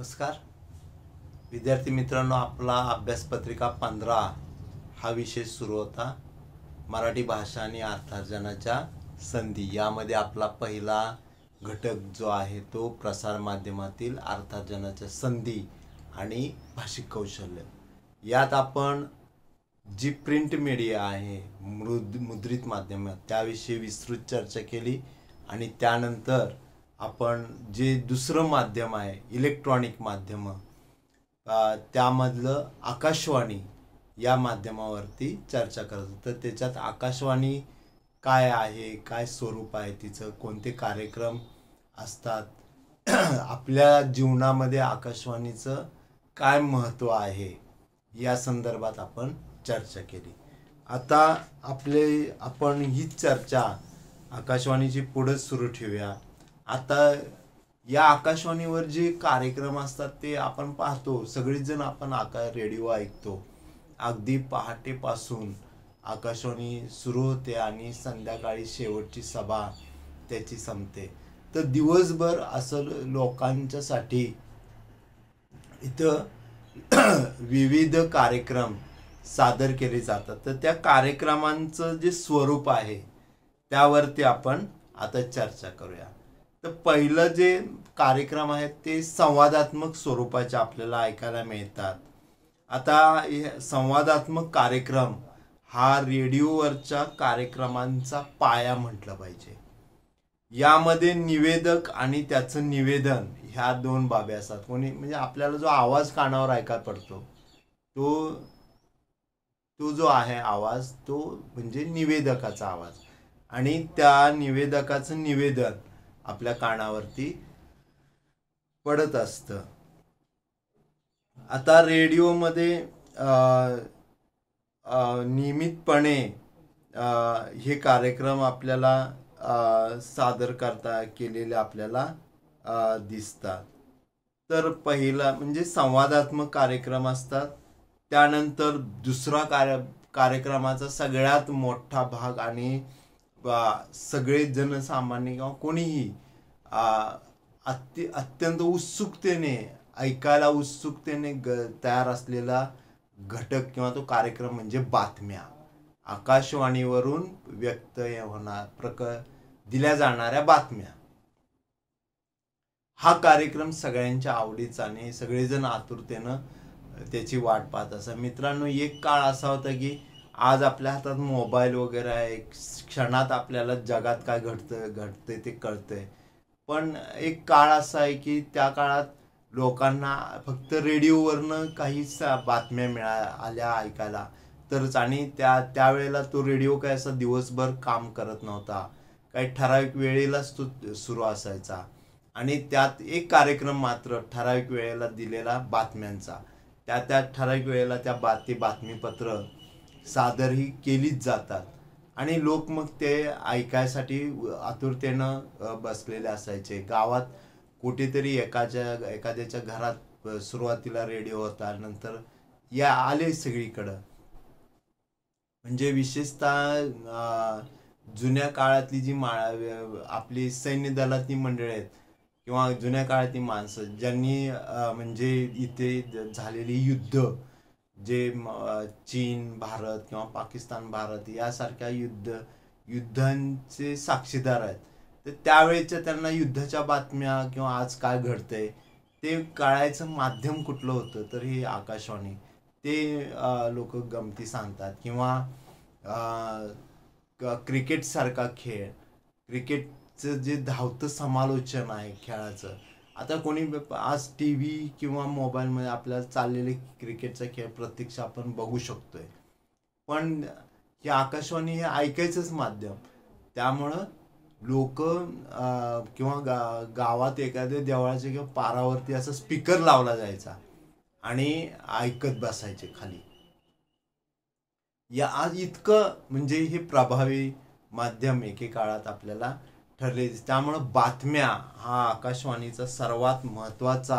नमस्कार विद्यार्थी मित्रांनो आपला अभ्यासपत्रिका पंधरा हा विषय सुरू होता मराठी भाषा आणि अर्थार्जनाच्या संधी यामध्ये आपला पहिला घटक जो आहे तो प्रसार माध्यमातील अर्थार्जनाच्या संधी आणि भाषिक कौशल्य यात आपण जी प्रिंट मीडिया आहे मृद मुद्रित माध्यम त्याविषयी विस्तृत चर्चा केली आणि त्यानंतर आपण जे दुसरं माध्यम आहे इलेक्ट्रॉनिक माध्यमं त्यामधलं आकाशवाणी या माध्यमावरती चर्चा करत होतो तर त्याच्यात आकाशवाणी काय आहे काय स्वरूप आहे तिचं कोणते कार्यक्रम असतात आपल्या जीवनामध्ये आकाशवाणीचं काय महत्त्व आहे या संदर्भात आपण चर्चा केली आता आपले आपण हीच चर्चा आकाशवाणीची पुढंच सुरू ठेवूया आता या आकाशवाणीवर जे कार्यक्रम असतात ते आपण पाहतो सगळेच जण आपण आका रेडिओ ऐकतो अगदी पहाटेपासून आकाशवाणी सुरू होते आणि संध्याकाळी शेवटची सभा त्याची संपते तर दिवसभर असं लोकांच्यासाठी इथं विविध कार्यक्रम सादर केले जातात तर त्या कार्यक्रमांचं जे स्वरूप आहे त्यावरती आपण आता चर्चा करूया तर पहिलं जे कार्यक्रम आहेत ते संवादात्मक स्वरूपाचे आपल्याला ऐकायला मिळतात आता संवादात्मक कार्यक्रम हा रेडिओवरच्या कार्यक्रमांचा पाया म्हटलं पाहिजे यामध्ये निवेदक आणि त्याचं निवेदन ह्या दोन बाबी असतात कोणी म्हणजे आपल्याला जो आवाज कानावर ऐकायला पडतो तो तो जो आहे आवाज तो म्हणजे निवेदकाचा आवाज आणि त्या निवेदकाचं निवेदन आपल्या कानावरती पडत असतं आता रेडिओमध्ये नियमितपणे हे कार्यक्रम आपल्याला सादर करता केलेले आपल्याला दिसतात तर पहिला म्हणजे संवादात्मक कार्यक्रम असतात त्यानंतर दुसरा कार्य कार्यक्रमाचा सगळ्यात मोठा भाग आणि सगळे जनसामान्य किंवा कोणीही अति अत्यंत उत्सुकतेने ऐकायला उत्सुकतेने ग तयार असलेला घटक किंवा तो कार्यक्रम म्हणजे बातम्या आकाशवाणीवरून व्यक्त होणार प्रक दिल्या जाणाऱ्या बातम्या हा कार्यक्रम सगळ्यांच्या आवडीचा आणि सगळेजण आतुरतेनं त्याची वाट पाहत असा मित्रांनो एक काळ असा होता की आज आपल्या हातात मोबाईल वगैरे आहे क्षणात आपल्याला जगात काय घडतं घडतंय ते कळतंय पण एक काळ असा आहे की त्या काळात लोकांना फक्त रेडिओवरनं काही बातम्या मिळा आल्या ऐकायला तरच आणि त्या त्यावेळेला तो रेडिओ काय असा दिवसभर काम करत नव्हता काही ठराविक वेळेलाच तो सुरू असायचा आणि त्यात एक कार्यक्रम मात्र ठराविक वेळेला दिलेला बातम्यांचा त्या त्या ठराविक वेळेला त्या बाती बातमीपत्र सादरही केलीच जातात आणि लोक मग ते ऐकायसाठी आतुरतेनं बसलेले असायचे गावात कुठेतरी एकाच्या एखाद्याच्या घरात सुरुवातीला रेडिओ होता नंतर या आले सगळीकडं म्हणजे विशेषतः जुन्या काळातली जी मा आपली सैन्य दलातली मंडळी आहेत किंवा जुन्या काळातली माणसं ज्यांनी म्हणजे इथे झालेली युद्ध जे चीन भारत किंवा पाकिस्तान भारत यासारख्या युद्ध युद्धांचे साक्षीदार आहेत तर त्यावेळेच्या त्यांना युद्धाच्या बातम्या किंवा आज काय घडतंय ते कळायचं माध्यम कुठलं होतं तर हे आकाशवाणी ते लोक गमती सांगतात किंवा क्रिकेटसारखा खेळ क्रिकेटचं जे धावतं समालोचन आहे खेळाचं आता कोणी आज टी व्ही किंवा मोबाईलमध्ये आपल्याला चाललेले क्रिकेटचा खेळ प्रत्यक्ष आपण बघू शकतोय पण हे आकाशवाणी हे ऐकायचंच माध्यम त्यामुळं लोक किंवा गा गावात एखाद्या देवळाच्या किंवा पारावरती असा स्पीकर लावला जायचा आणि ऐकत बसायचे खाली या आज इतकं म्हणजे हे प्रभावी माध्यम एके काळात आपल्याला ठरले त्यामुळं बातम्या हा आकाशवाणीचा सर्वात महत्त्वाचा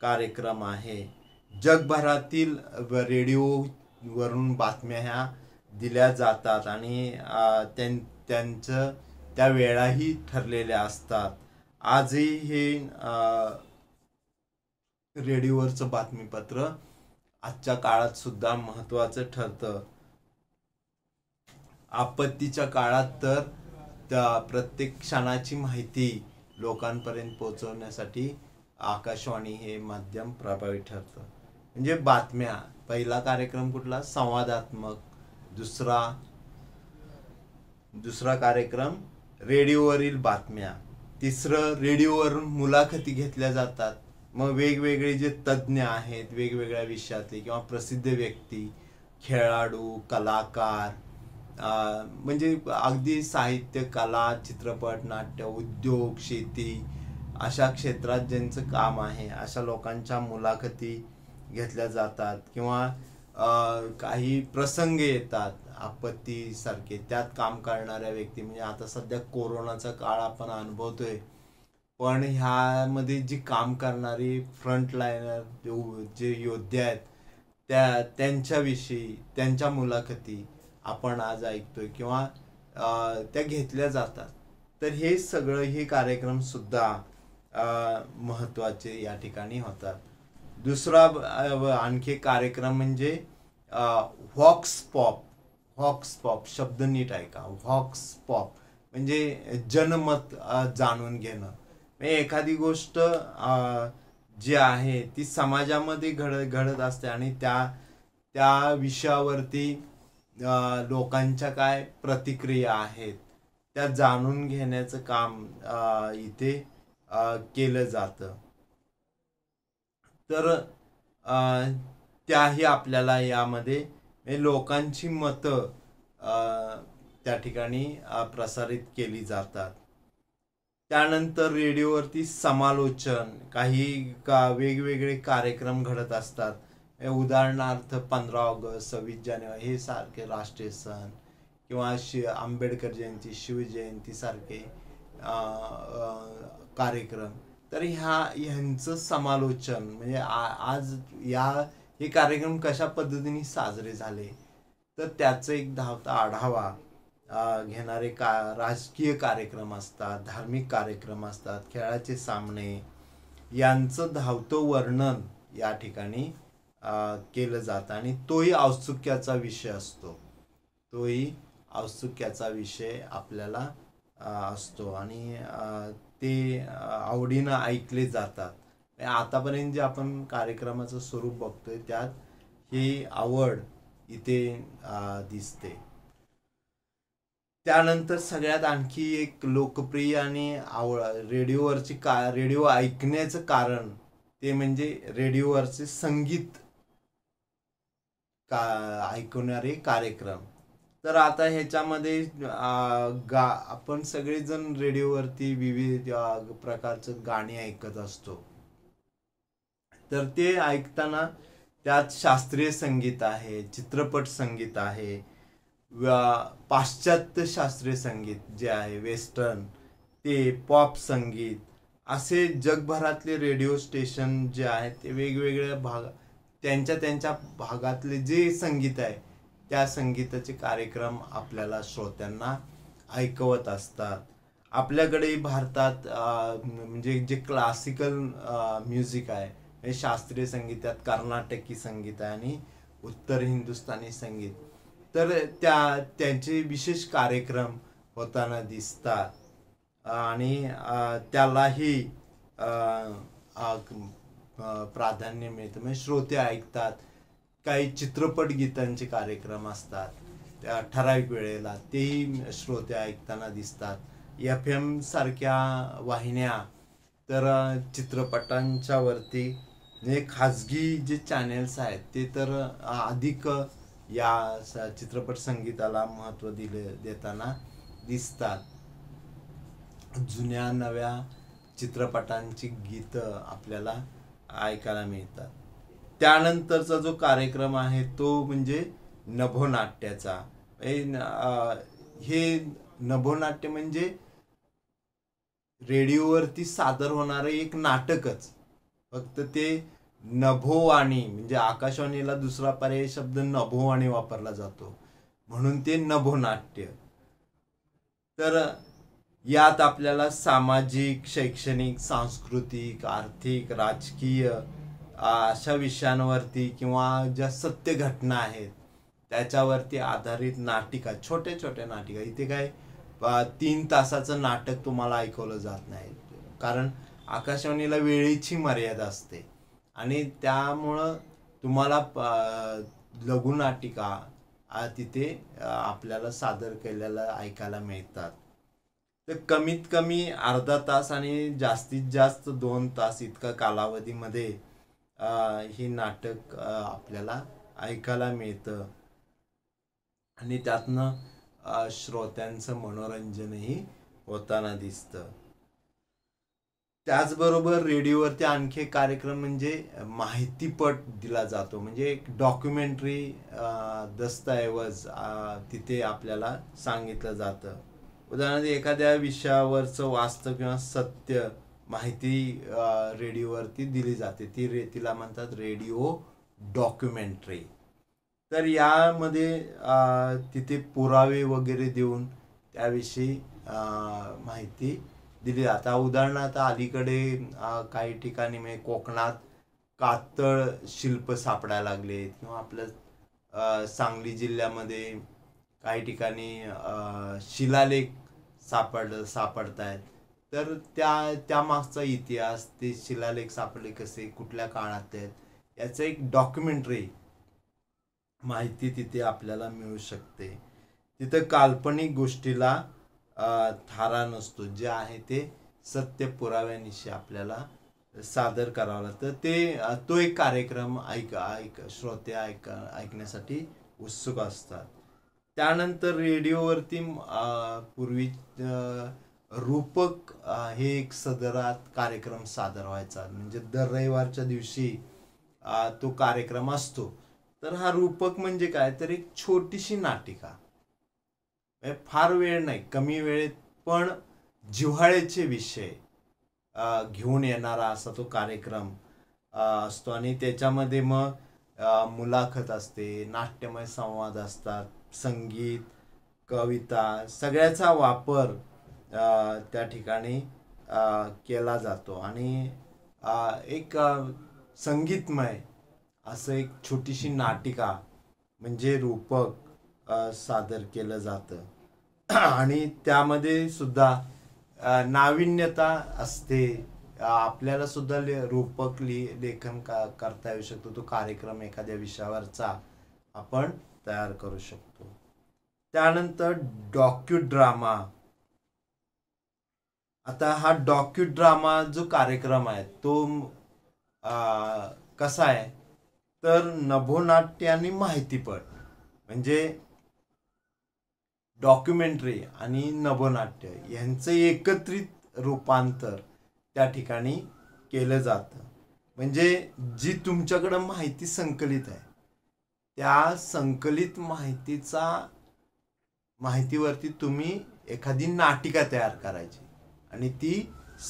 कार्यक्रम आहे जगभरातील रेडिओवरून बातम्या ह्या दिल्या जातात आणि त्यां त्यांचं त्या वेळाही ठरलेल्या असतात आजही हे रेडिओवरचं बातमीपत्र आजच्या काळात सुद्धा महत्त्वाचं ठरतं आपत्तीच्या काळात तर त्या प्रत्येक क्षणाची माहिती लोकांपर्यंत पोहोचवण्यासाठी आकाशवाणी हे माध्यम प्रभावी ठरतं म्हणजे बातम्या पहिला कार्यक्रम कुठला संवादात्मक दुसरा दुसरा कार्यक्रम रेडिओवरील बातम्या तिसरं रेडिओवरून मुलाखती घेतल्या जातात मग वेगवेगळे जे तज्ज्ञ आहेत वेगवेगळ्या विषयातले किंवा प्रसिद्ध व्यक्ती खेळाडू कलाकार म्हणजे अगदी साहित्य कला चित्रपट नाट्य उद्योग शेती अशा क्षेत्रात ज्यांचं काम आहे अशा लोकांच्या मुलाखती घेतल्या जातात किंवा काही प्रसंग येतात आपत्तीसारखे त्यात काम करणाऱ्या व्यक्ती म्हणजे आता सध्या कोरोनाचा काळ आपण अनुभवतोय पण ह्यामध्ये जी काम करणारी फ्रंटलाईनर जे योद्धे आहेत त्या त्यांच्याविषयी त्यांच्या मुलाखती आपण आज ऐकतोय किंवा त्या घेतल्या जातात तर हे सगळं हे कार्यक्रमसुद्धा महत्त्वाचे या ठिकाणी होतात दुसरा आणखी कार्यक्रम म्हणजे व्हॉक्स पॉप व्हॉक्स पॉप शब्द नीट ऐका व्हॉक्स पॉप म्हणजे जनमत जाणून घेणं म्हणजे एखादी गोष्ट जी आहे ती समाजामध्ये घड घडत असते आणि त्या त्या विषयावरती लोकांच्या काय प्रतिक्रिया आहेत त्या जाणून घेण्याचं काम इथे केलं जातं तर त्याही आपल्याला यामध्ये लोकांची मतं त्या ठिकाणी प्रसारित केली जातात त्यानंतर रेडिओवरती समालोचन काही का वेगवेगळे कार्यक्रम घडत असतात उदाहरणार्थ पंधरा ऑगस्ट सव्वीस जानेवारी हे सारखे राष्ट्रीय सण किंवा शि आंबेडकर जयंती शिवजयंतीसारखे कार्यक्रम तर ह्या ह्यांचं समालोचन म्हणजे आ आज या हे कार्यक्रम कशा पद्धतीने साजरे झाले तर त्याचं एक धावता आढावा घेणारे का राजकीय कार्यक्रम असतात धार्मिक कार्यक्रम असतात खेळाचे सामने यांचं धावतं वर्णन या ठिकाणी केलं जातं आणि तोही औत्सुक्याचा विषय असतो तोही औत्सुक्याचा विषय आपल्याला असतो आणि ते आवडीनं ऐकले जातात आतापर्यंत जे आपण कार्यक्रमाचं स्वरूप बघतोय त्यात ही आवड इथे दिसते त्यानंतर सगळ्यात आणखी एक लोकप्रिय आणि आव रेडिओवरची का रेडिओ ऐकण्याचं कारण ते म्हणजे रेडिओवरचे संगीत का ऐकवणारे कार्यक्रम तर आता ह्याच्यामध्ये गा आपण सगळेजण रेडिओवरती विविध प्रकारचं गाणी ऐकत असतो तर ते ऐकताना त्यात शास्त्रीय संगीत आहे चित्रपट संगीत आहे पाश्चात्य शास्त्रीय संगीत जे आहे वेस्टर्न ते पॉप संगीत असे जगभरातले रेडिओ स्टेशन जे आहेत ते वेगवेगळ्या भाग त्यांच्या त्यांच्या भागातले जे संगीत आहे त्या संगीताचे कार्यक्रम आपल्याला श्रोत्यांना ऐकवत असतात आपल्याकडे भारतात म्हणजे जे क्लासिकल म्युझिक आहे म्हणजे शास्त्रीय संगीतात कर्नाटकी संगीत आहे आणि उत्तर हिंदुस्थानी संगीत तर त्या त्यांचे विशेष कार्यक्रम होताना दिसतात आणि त्यालाही प्राधान्य मिळतं म्हणजे श्रोते ऐकतात काही चित्रपट गीतांचे कार्यक्रम असतात त्या ठराविक वेळेला तेही श्रोते ऐकताना दिसतात एफ एम सारख्या वाहिन्या तर चित्रपटांच्या वरती जे म्हणजे खाजगी जे चॅनेल्स आहेत ते तर अधिक या चित्रपट संगीताला महत्त्व दिले देताना दिसतात जुन्या नव्या चित्रपटांची गीतं आपल्याला ऐकायला मिळतात त्यानंतरचा जो कार्यक्रम आहे तो म्हणजे नभोनाट्याचा हे नभोनाट्य म्हणजे रेडिओवरती सादर होणारं एक नाटकच फक्त ते नभोवाणी म्हणजे आकाशवाणीला दुसरा पर्याय शब्द नभोवाणी वापरला जातो म्हणून ते नभोनाट्य तर यात आपल्याला सामाजिक शैक्षणिक सांस्कृतिक आर्थिक राजकीय अशा विषयांवरती किंवा ज्या सत्य घटना आहेत त्याच्यावरती आधारित नाटिका छोट्या छोट्या नाटिका इथे काय तीन तासाचं नाटक तुम्हाला ऐकवलं जात नाही कारण आकाशवाणीला वेळेची मर्यादा असते आणि त्यामुळं तुम्हाला लघुनाटिका तिथे आपल्याला सादर केलेल्या ऐकायला मिळतात कमीत कमी अर्धा तास आणि जास्तीत जास्त दोन तास इतका कालावधीमध्ये ही नाटक आपल्याला ऐकायला मिळतं आणि त्यातनं श्रोत्यांचं मनोरंजनही होताना दिसतं त्याचबरोबर रेडिओवरती आणखी कार्यक्रम म्हणजे माहितीपट दिला जातो म्हणजे एक डॉक्युमेंटरी दस्तऐवज तिथे आपल्याला सांगितलं जातं उदाहरणार्थ एखाद्या विषयावरचं वास्तव किंवा सत्य माहिती रेडिओवरती दिली जाते ती रे तिला म्हणतात रेडिओ डॉक्युमेंटरी तर यामध्ये तिथे पुरावे वगैरे देऊन त्याविषयी माहिती दिली जाते उदाहरणार्थ अलीकडे काही ठिकाणी म्हणजे कोकणात कातळ शिल्प सापडायला लागले किंवा आपल्या सांगली जिल्ह्यामध्ये काही ठिकाणी शिलालेख सापड सापडत आहेत तर त्या त्यामागचा इतिहास ते शिलालेख सापडले कसे कुठल्या काळात आहेत याचं एक डॉक्युमेंटरी माहिती तिथे आपल्याला मिळू शकते तिथं काल्पनिक गोष्टीला थारा नसतो जे आहे ते सत्य पुराव्यानिशी आपल्याला सादर करावं लागतं ते तो एक कार्यक्रम ऐक ऐक श्रोते ऐक ऐकण्यासाठी उत्सुक असतात त्यानंतर रेडिओवरती पूर्वी रूपक हे एक सदरात कार्यक्रम सादर व्हायचा म्हणजे दर रविवारच्या दिवशी तो कार्यक्रम असतो तर हा रूपक म्हणजे काय तर एक छोटीशी नाटिका फार वेळ नाही कमी वेळेत पण जिव्हाळ्याचे विषय घेऊन येणारा असा तो कार्यक्रम असतो आणि त्याच्यामध्ये मग मुलाखत असते नाट्यमय संवाद असतात संगीत कविता सगळ्याचा वापर त्या ठिकाणी केला जातो आणि एक संगीतमय असं एक छोटीशी नाटिका म्हणजे रूपक सादर केलं जातं आणि त्यामध्ये सुद्धा नाविन्यता असते आपल्याला सुद्धा ले रूपक लेखन का करता येऊ शकतो तो कार्यक्रम एखाद्या विषयावरचा आपण तयार करू शकतो त्यानंतर ड्रामा आता हा ड्रामा जो कार्यक्रम आहे तो कसा आहे तर नभोनाट्य आणि माहितीपट म्हणजे डॉक्युमेंटरी आणि नभोनाट्य यांचं एकत्रित रूपांतर त्या ठिकाणी केलं जातं म्हणजे जी तुमच्याकडं माहिती संकलित आहे त्या संकलित माहितीचा माहितीवरती तुम्ही एखादी नाटिका तयार करायची आणि ती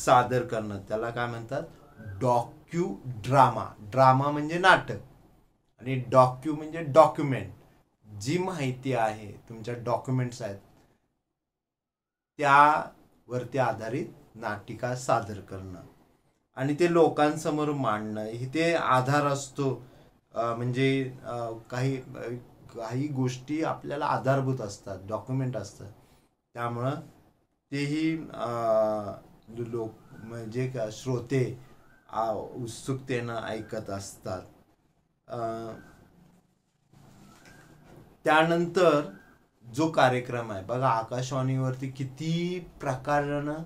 सादर करणं त्याला काय म्हणतात डॉक्यू ड्रामा ड्रामा म्हणजे नाटक आणि डॉक्यू म्हणजे डॉक्युमेंट जी माहिती आहे तुमच्या डॉक्युमेंट्स आहेत त्यावरती आधारित नाटिका सादर करणं आणि ते लोकांसमोर मांडणं ते आधार असतो म्हणजे काही काही गोष्टी आपल्याला आधारभूत असतात डॉक्युमेंट असतात त्यामुळं तेही लोक म्हणजे श्रोते उत्सुकतेनं ऐकत असतात त्यानंतर जो कार्यक्रम आहे बघा आकाशवाणीवरती किती प्रकारानं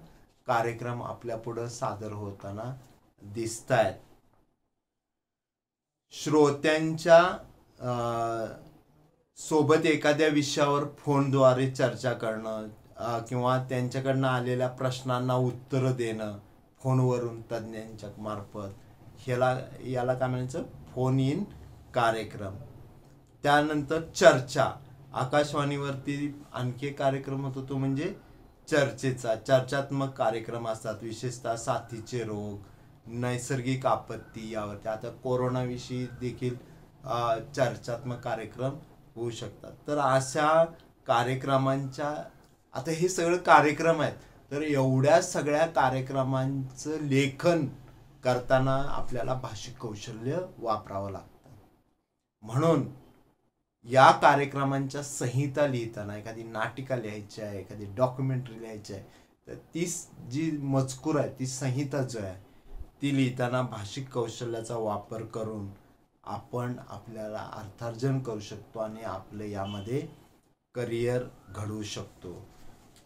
कार्यक्रम आपल्यापुढं सादर होताना दिसत आहेत श्रोत्यांच्या सोबत एखाद्या विषयावर फोनद्वारे चर्चा करणं किंवा त्यांच्याकडनं आलेल्या प्रश्नांना उत्तरं देणं फोनवरून तज्ज्ञांच्या मार्फत ह्याला याला काय म्हणायचं फोन इन कार्यक्रम त्यानंतर चर्चा आकाशवाणीवरती आणखी कार्यक्रम होतो तो म्हणजे चर्चेचा चर्चात्मक कार्यक्रम असतात विशेषतः साथीचे रोग नैसर्गिक आपत्ती यावरती आता कोरोनाविषयी देखील चर्चात्मक कार्यक्रम होऊ शकतात तर अशा कार्यक्रमांच्या आता हे सगळं कार्यक्रम आहेत तर एवढ्या सगळ्या कार्यक्रमांचं लेखन करताना आपल्याला भाषिक कौशल्य वापरावं लागतं म्हणून या कार्यक्रमांच्या संहिता लिहिताना एखादी नाटिका लिहायची आहे एखादी डॉक्युमेंटरी लिहायची आहे तर ती जी मजकूर आहे ती संहिता जो आहे ती लिहिताना भाषिक कौशल्याचा वापर करून आपण आपल्याला अर्थार्जन करू शकतो आणि आपलं यामध्ये करिअर घडवू शकतो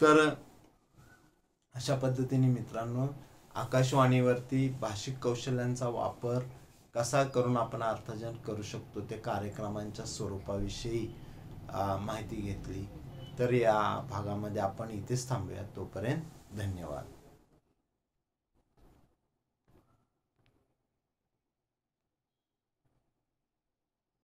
तर अशा पद्धतीने मित्रांनो आकाशवाणीवरती भाषिक कौशल्यांचा वापर कसा करून आपण अर्थार्जन करू शकतो ते कार्यक्रमांच्या स्वरूपाविषयी माहिती घेतली तर या भागामध्ये आपण इथेच थांबूया तोपर्यंत धन्यवाद